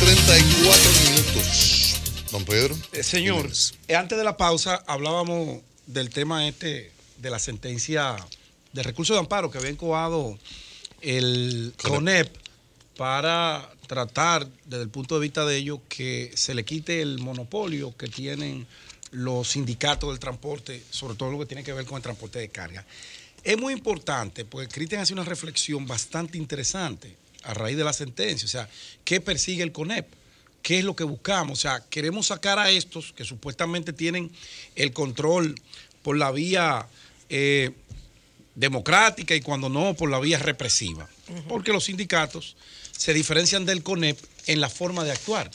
334 minutos. Don Pedro. Eh, señor, eh, antes de la pausa hablábamos del tema este de la sentencia de recurso de amparo que había encobado el CONEP para tratar desde el punto de vista de ellos que se le quite el monopolio que tienen los sindicatos del transporte, sobre todo lo que tiene que ver con el transporte de carga. Es muy importante, porque Cristian hace una reflexión bastante interesante a raíz de la sentencia. O sea, ¿qué persigue el CONEP? ¿Qué es lo que buscamos? O sea, queremos sacar a estos que supuestamente tienen el control por la vía eh, democrática y cuando no, por la vía represiva. Porque los sindicatos se diferencian del CONEP en la forma de actuar.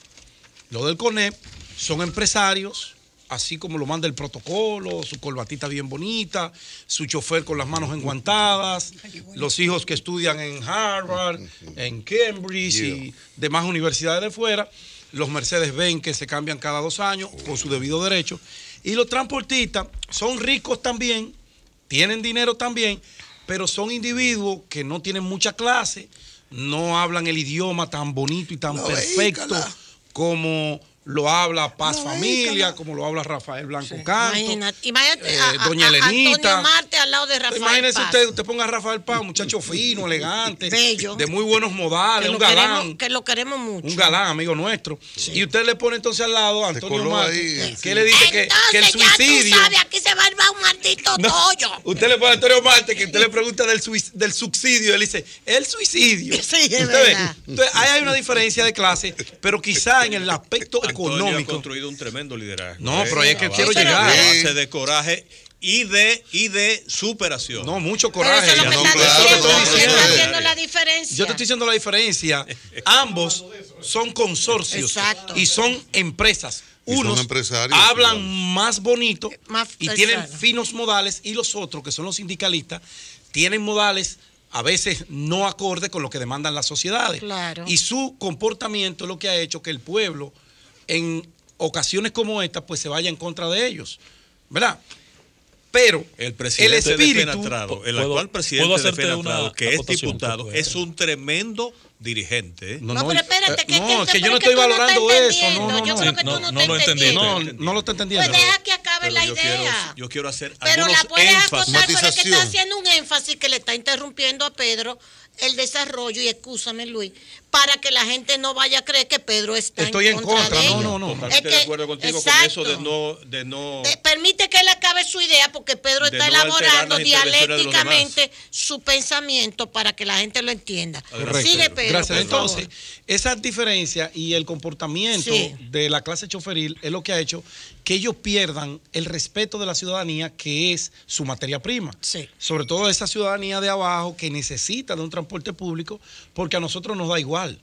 Lo del CONEP son empresarios así como lo manda el protocolo, su corbatita bien bonita, su chofer con las manos enguantadas, los hijos que estudian en Harvard, en Cambridge y demás universidades de fuera, los Mercedes Benz que se cambian cada dos años con su debido derecho, y los transportistas son ricos también, tienen dinero también, pero son individuos que no tienen mucha clase, no hablan el idioma tan bonito y tan perfecto. como lo habla Paz Familia, como lo habla Rafael Blanco sí. Canto. Imagínate, imagínate eh, a, Doña a, Antonio Marte al lado de Rafael Imagínese usted, usted ponga a Rafael Paz, un muchacho fino, elegante, Bello. de muy buenos modales, un galán. que lo queremos mucho. Un galán, amigo nuestro. Y usted le pone entonces al lado a Antonio Marte, qué que le dice que, el suicidio. Ya tú aquí se va a un maldito tollo. Usted le pone a Antonio Marte, que usted le pregunta del, del subsidio, él dice, el suicidio. Sí, es verdad. Entonces, ahí hay una diferencia de clase, pero quizá en el aspecto económico. ha construido un tremendo liderazgo. No, ¿eh? pero es que quiero llegar. Base de coraje y de y de superación. No, mucho coraje. eso es lo que está la diferencia. Yo te estoy diciendo la diferencia. Ambos son consorcios y son empresas. Unos empresarios, hablan más bonito y tienen finos modales y los otros, que son los sindicalistas, tienen modales a veces no acorde con lo que demandan las sociedades. Y su comportamiento es lo que ha hecho que el pueblo en ocasiones como esta, pues se vaya en contra de ellos. ¿Verdad? Pero el presidente el de Penatrado, el actual presidente de Penatrado, que es diputado, es un tremendo dirigente. ¿eh? No, no pero espérate, eh, que, no, que yo no estoy valorando eso. No, no, yo creo que tú no, no, lo entendí. No, no lo está entendiendo. Pues deja que la yo idea. Quiero, yo quiero hacer Pero la puedes acotar, pero es que está haciendo un énfasis que le está interrumpiendo a Pedro el desarrollo, y escúchame Luis, para que la gente no vaya a creer que Pedro está Estoy en contra. En contra no, no, no, de acuerdo contigo con eso de no... no... permite que la su idea porque Pedro está elaborando dialécticamente su pensamiento para que la gente lo entienda. Pedro. Gracias. Entonces, esa diferencia y el comportamiento de la clase choferil es lo que ha hecho que ellos pierdan el respeto de la ciudadanía que es su materia prima. Sobre todo esa ciudadanía de abajo que necesita de un transporte público porque a nosotros nos da igual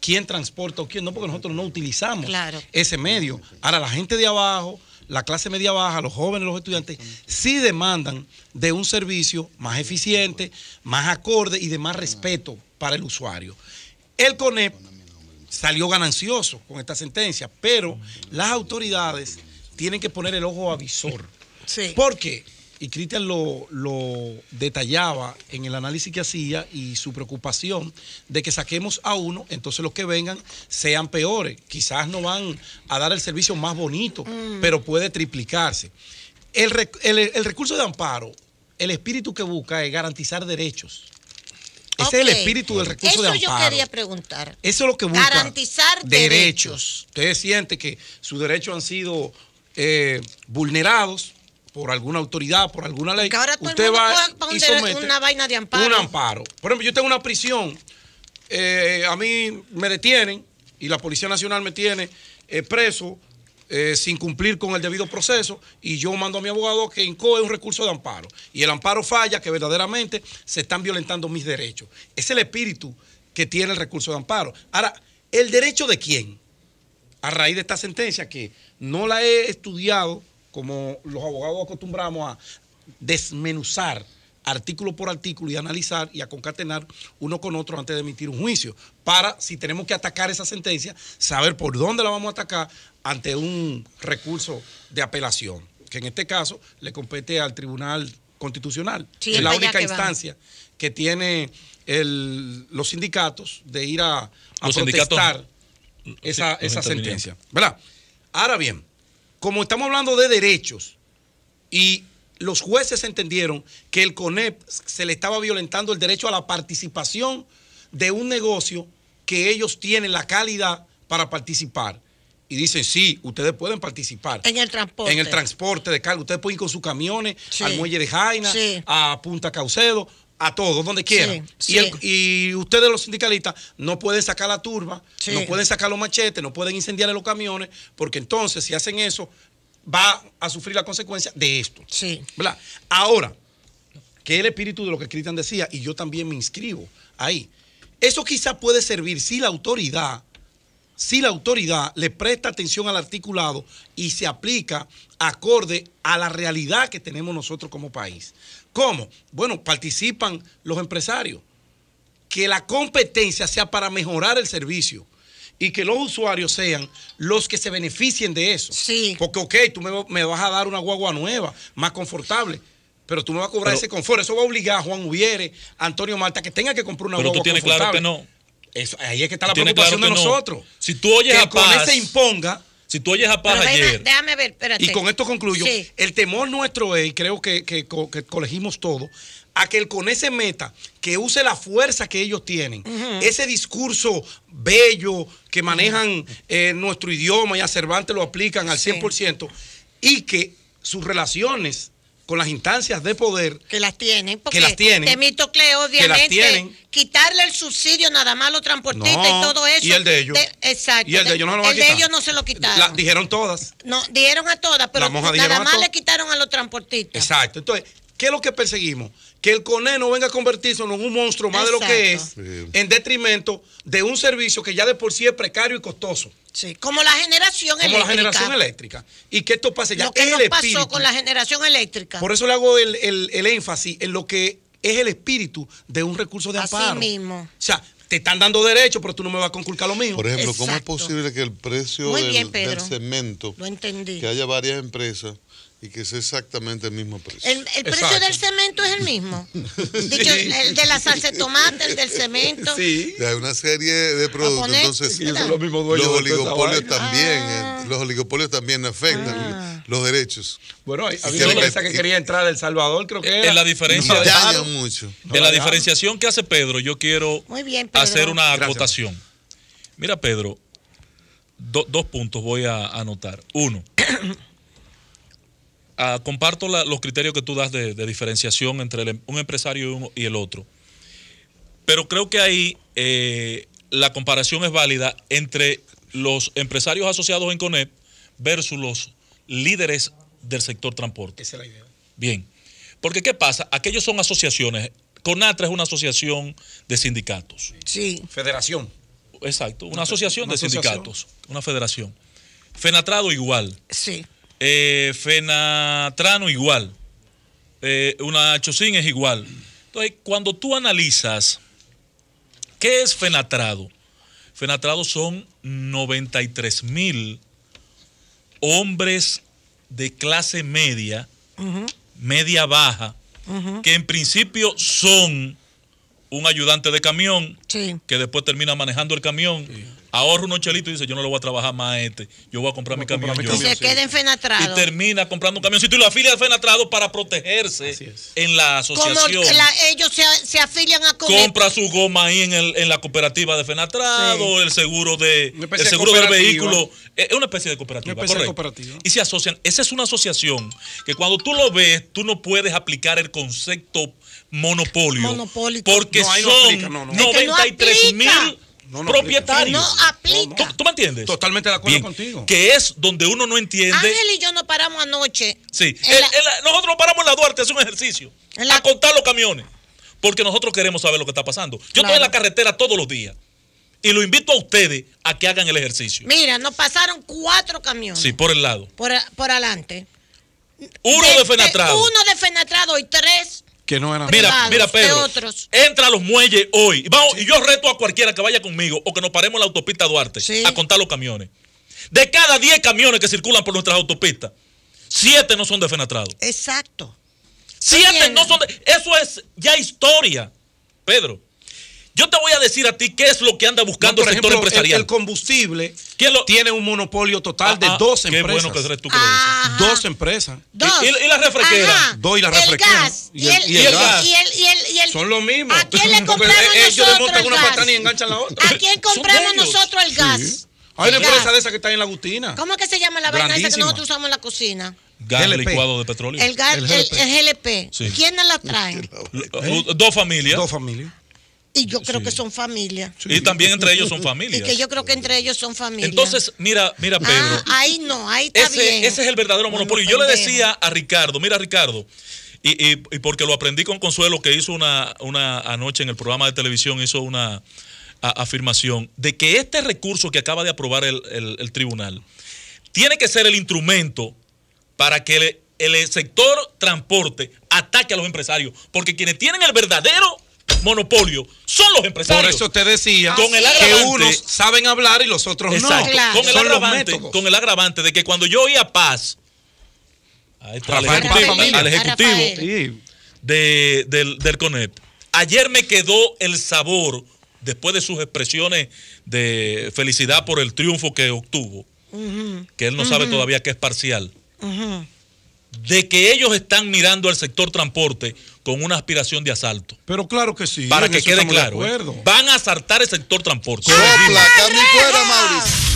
quién transporta o quién no, porque nosotros no utilizamos ese medio. Ahora, la gente de abajo la clase media baja, los jóvenes, los estudiantes, sí demandan de un servicio más eficiente, más acorde y de más respeto para el usuario. El CONEP salió ganancioso con esta sentencia, pero las autoridades tienen que poner el ojo avisor. Sí. ¿Por qué? y Cristian lo, detallaba en el análisis que hacía y su preocupación de que saquemos a uno, entonces los que vengan sean peores. Quizás no van a dar el servicio más bonito, mm. pero puede triplicarse. El, recurso de amparo, el espíritu que busca es garantizar derechos. Ese es el espíritu del recurso de amparo. Eso yo quería preguntar. Eso es lo que busca. Garantizar derechos. Ustedes sienten que sus derechos han sido eh, vulnerados por alguna autoridad, por alguna ley, usted va una vaina de amparo. Un amparo. Por ejemplo, yo tengo una prisión, eh, a mí me detienen y la Policía Nacional me tiene eh, preso eh, sin cumplir con el debido proceso y yo mando a mi abogado que incoe un recurso de amparo. Y el amparo falla que verdaderamente se están violentando mis derechos. Es el espíritu que tiene el recurso de amparo. Ahora, ¿el derecho de quién? A raíz de esta sentencia que no la he estudiado como los abogados acostumbramos a desmenuzar artículo por artículo y analizar y a concatenar uno con otro antes de emitir un juicio, para si tenemos que atacar esa sentencia, saber por dónde la vamos a atacar ante un recurso de apelación, que en este caso le compete al Tribunal Constitucional, es la única instancia que tiene los sindicatos de ir a, a esa, esa sentencia. ¿Verdad? Ahora bien, como estamos hablando de derechos y los jueces entendieron que el CONEP se le estaba violentando el derecho a la participación de un negocio que ellos tienen la calidad para participar. Y dicen, sí, ustedes pueden participar. En el transporte. En el transporte de carga. Ustedes pueden ir con sus camiones al muelle de Jaina, a Punta Caucedo, a todos, donde quieran. y, ustedes los sindicalistas no pueden sacar la turba, no pueden sacar los machetes, no pueden incendiar los camiones, porque entonces si hacen eso va a sufrir la consecuencia de esto. Ahora, que el espíritu de lo que Cristian decía, y yo también me inscribo ahí, eso quizá puede servir si la autoridad si la autoridad le presta atención al articulado y se aplica acorde a la realidad que tenemos nosotros como país. ¿Cómo? Bueno, participan los empresarios. Que la competencia sea para mejorar el servicio y que los usuarios sean los que se beneficien de eso. Sí. Porque, ok, tú me, vas a dar una guagua nueva, más confortable. Pero tú me vas a cobrar ese confort. Eso va a obligar a Juan Ubiere, Antonio Malta, que tenga que comprar una pero guagua tú tienes claro que no ahí es que está la preocupación de nosotros. Si tú oyes a Paz, con ese imponga. Si tú oyes a Paz ayer. Déjame, ver, espérate. Y con esto concluyo. El temor nuestro es, y creo que, colegimos todo, a que el ese meta, que use la fuerza que ellos tienen, ese discurso bello que manejan eh, nuestro idioma y a Cervantes lo aplican al 100%, y que sus relaciones con las instancias de poder. Que las tienen, porque que las tienen, obviamente, que las tienen. quitarle el subsidio nada más a los transportistas y todo eso. Y el de ellos. exacto. Y el de, ellos no lo el de ellos no se lo quitaron. dijeron todas. No, dijeron a todas, pero nada más le quitaron a los transportistas. Exacto. Entonces, ¿qué es lo que perseguimos? que el CONE no venga a convertirse en un monstruo más de lo que es, en detrimento de un servicio que ya de por sí es precario y costoso. Sí, como la generación eléctrica. Como la generación eléctrica. Y que esto pase ya. Lo que pasó con la generación eléctrica. Por eso le hago el, énfasis en lo que es el espíritu de un recurso de Así mismo. O sea, te están dando derecho, pero tú no me vas a conculcar lo mismo. Por ejemplo, ¿cómo es posible que el precio del, cemento, que haya varias empresas, y que es exactamente el mismo precio. El, precio del cemento es el mismo. el de la salsa de tomate, el del cemento. Sí. Hay una serie de productos. Entonces, los, oligopolios también. Ah. Eh, los oligopolios también afectan ah. los derechos. Bueno, había empresa que quería entrar a El Salvador, creo que En eh, la diferencia. mucho. De la diferenciación que hace Pedro, yo quiero hacer una acotación. Mira, Pedro, dos puntos voy a anotar. Uno. Ah, comparto los criterios que tú das de, diferenciación entre em, un empresario y, el otro. Pero creo que ahí eh, la comparación es válida entre los empresarios asociados en CONEP versus los líderes del sector transporte. Esa es la idea. Bien. Porque ¿qué pasa? Aquellos son asociaciones. CONATRA es una asociación de sindicatos. Sí. Federación. Exacto, una asociación de sindicatos, una federación. FENATRADO igual. Sí. Eh, Fenatrano igual. Eh, una Chocín es igual. Entonces, cuando tú analizas, ¿qué es Fenatrado? Fenatrado son 93 mil hombres de clase media, media baja, que en principio son un ayudante de camión, que después termina manejando el camión, ahorra unos chelitos y dice, yo no lo voy a trabajar más este, yo voy a comprar mi camión. y se queda en Fenatrado. Y termina comprando un camioncito y lo afilia al Fenatrado para protegerse en la asociación. Como ellos se, afilian a Compra su goma ahí en, la cooperativa de Fenatrado, el seguro de seguro del vehículo. Eh, es una especie de cooperativa, una Y se asocian. Esa es una asociación que cuando tú lo ves, tú no puedes aplicar el concepto monopolio. Porque son 93 mil no, no aplica. ¿Tú, me entiendes? Totalmente de acuerdo contigo. Que es donde uno no entiende. Ángel y yo nos paramos anoche. Sí. nosotros nos paramos en la Duarte, es un ejercicio. A contar los camiones. Porque nosotros queremos saber lo que está pasando. Yo estoy en la carretera todos los días. Y lo invito a ustedes a que hagan el ejercicio. Mira, nos pasaron cuatro camiones. Sí, por el lado. Por, adelante. Uno de, fenetrado. Uno de Fenatrado y tres que no eran Mira, mira, Pedro. Entra a los muelles hoy. Vamos, Y yo reto a cualquiera que vaya conmigo o que nos paremos en la autopista Duarte a contar los camiones. De cada 10 camiones que circulan por nuestras autopistas, 7 no son defenatrados Exacto. 7 no son de. Eso es ya historia, Pedro. Yo te voy a decir a ti qué es lo que anda buscando el ejemplo, sector empresarial. El, el combustible tiene un monopolio total de ah, ah, dos empresas. Qué bueno que eres tú que lo dices. Dos empresas. Dos. Y, la refresquera. y la El gas. Y el, y el, gas. Son lo mismo. ¿A quién le compramos nosotros Ellos una y enganchan la otra. ¿A quién compramos nosotros el gas? Hay una empresa de esa que está en la Agustina. ¿Cómo es que se llama la vaina esa que nosotros usamos en la cocina? gas licuado de petróleo. El gas, el, GLP. El, GLP. la trae? Dos familias. Dos familias. Y yo creo que son familia. Y también entre ellos son familias Y que yo creo que entre ellos son familia. Entonces, mira, mira, ah, Pedro. ahí no, ahí está bien. Ese es el verdadero monopolio. Pues, yo le decía a Ricardo, mira, Ricardo, y, porque lo aprendí con Consuelo, que hizo una, una anoche en el programa de televisión, hizo una afirmación de que este recurso que acaba de aprobar el, tribunal tiene que ser el instrumento para que el, el sector transporte ataque a los empresarios, porque quienes tienen el verdadero monopolio son los empresarios. Por eso te decía con que unos saben hablar y los otros no. Claro. Con, el agravante, con el agravante de que cuando yo a Paz, al ejecutivo del, del ayer me quedó el sabor, después de sus expresiones de felicidad por el triunfo que obtuvo, que él no sabe todavía que es parcial de que ellos están mirando al sector transporte con una aspiración de asalto. Pero claro que sí. Para que quede claro. ¿eh? Van a asaltar el sector transporte. ¡Sopla, Mauricio!